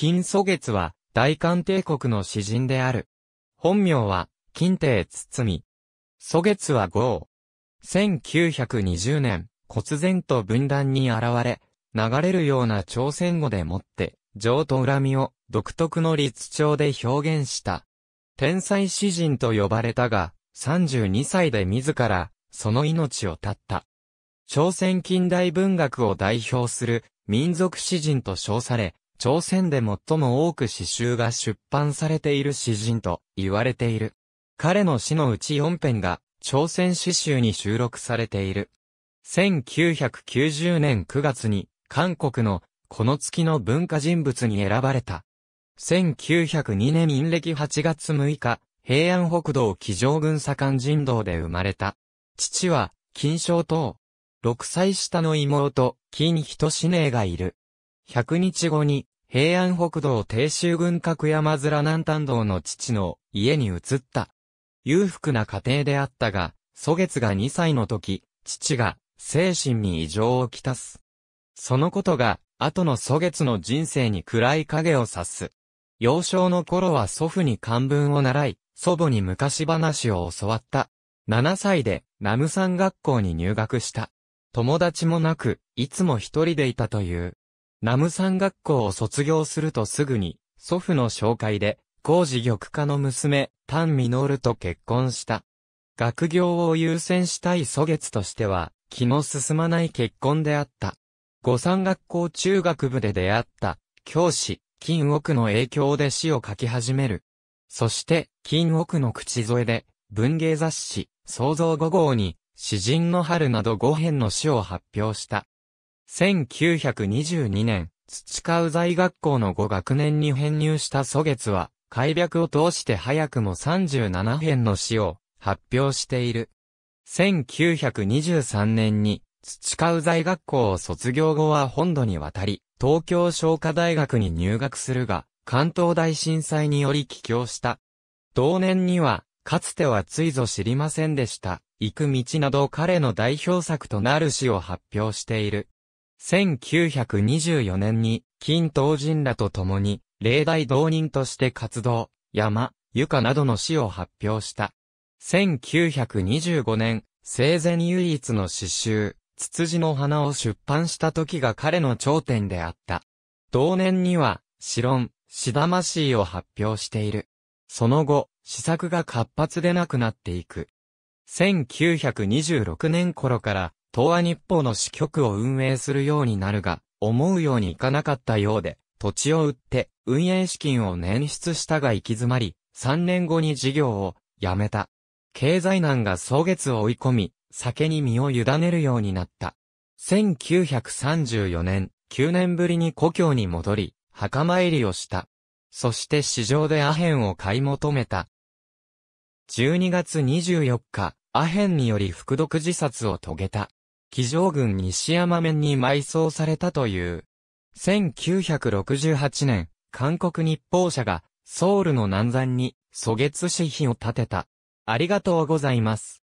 金祖月は、大韓帝国の詩人である。本名は、金帝堤。祖月は豪1920年、忽然と分断に現れ、流れるような朝鮮語でもって、情と恨みを独特の律調で表現した。天才詩人と呼ばれたが、32歳で自ら、その命を絶った。朝鮮近代文学を代表する民族詩人と称され、朝鮮で最も多く詩集が出版されている詩人と言われている。彼の詩のうち4編が朝鮮詩集に収録されている。1990年9月に韓国のこの月の文化人物に選ばれた。1902年陰暦8月6日、平安北道騎乗軍左官人道で生まれた。父は、金賞等。6歳下の妹、金人氏寧がいる。100日後に、平安北道低州軍閣山面南丹道の父の家に移った。裕福な家庭であったが、祖月が2歳の時、父が精神に異常をきたす。そのことが、後の祖月の人生に暗い影を刺す。幼少の頃は祖父に漢文を習い、祖母に昔話を教わった。7歳で、ナムサン学校に入学した。友達もなく、いつも一人でいたという。ム無山学校を卒業するとすぐに、祖父の紹介で、工事玉家の娘、丹ルと結婚した。学業を優先したい祖月としては、気の進まない結婚であった。五山学校中学部で出会った、教師、金奥の影響で詩を書き始める。そして、金奥の口添えで、文芸雑誌、創造五号に、詩人の春など五編の詩を発表した。1922年、土川財学校の5学年に編入した祖月は、開闢を通して早くも37編の詩を発表している。1923年に、土川財学校を卒業後は本土に渡り、東京商科大学に入学するが、関東大震災により帰郷した。同年には、かつてはついぞ知りませんでした。行く道など彼の代表作となる詩を発表している。1924年に、金東人らと共に、霊大同人として活動、山、床などの詩を発表した。1925年、生前唯一の詩集、ツツジの花を出版した時が彼の頂点であった。同年には、詩論、詩魂を発表している。その後、詩作が活発でなくなっていく。1926年頃から東亜日報の支局を運営するようになるが、思うようにいかなかったようで、土地を売って、運営資金を捻出したが行き詰まり、3年後に事業を辞めた。経済難が草月を追い込み、酒に身を委ねるようになった。1934年、9年ぶりに故郷に戻り、墓参りをした。そして市場でアヘンを買い求めた。12月24日、アヘンにより服毒自殺を遂げた。騎乗軍西山面に埋葬されたという。1968年、韓国日報社がソウルの南山に、蘇月紙碑を建てた。ありがとうございます。